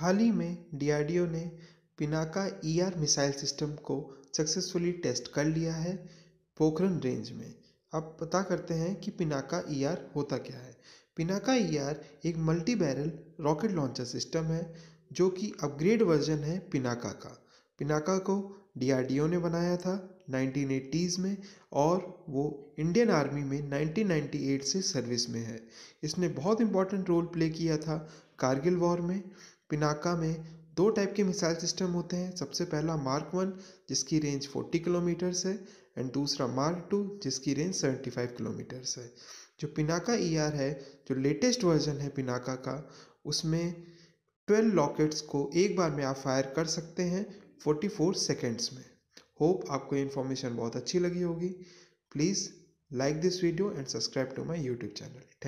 हाल ही में डीआरडीओ ने Pinaka ER missile system को सक्सेसफुली टेस्ट कर लिया है पोखरण रेंज में अब पता करते हैं कि पिनाका ईआर होता क्या है पिनाका ईआर एक multi barrel rocket launcher system है जो कि अपग्रेड वर्जन है पिनाका का पिनाका को डीआरडीओ ने बनाया था 1980s में और वो इंडियन आर्मी में 1998 से सर्विस में है इसने बहुत इंपॉर्टेंट रोल प्ले किया था कारगिल वॉर में पिनाका में दो टाइप के मिसाइल सिस्टम होते हैं सबसे पहला मार्क वन जिसकी रेंज फोर्टी किलोमीटर्स है एंड दूसरा मार्क टू जिसकी रेंज सेवेंटी फाइव किलोमीटर्स है जो पिनाका ई e है जो लेटेस्ट वर्जन है पिनाका का उसमें ट्वेल्व लॉकेट्स को एक बार में आप फायर कर सकते हैं फोर्टी फोर सेकेंड्स में होप आपको ये इन्फॉर्मेशन बहुत अच्छी लगी होगी please like this video and subscribe to my YouTube channel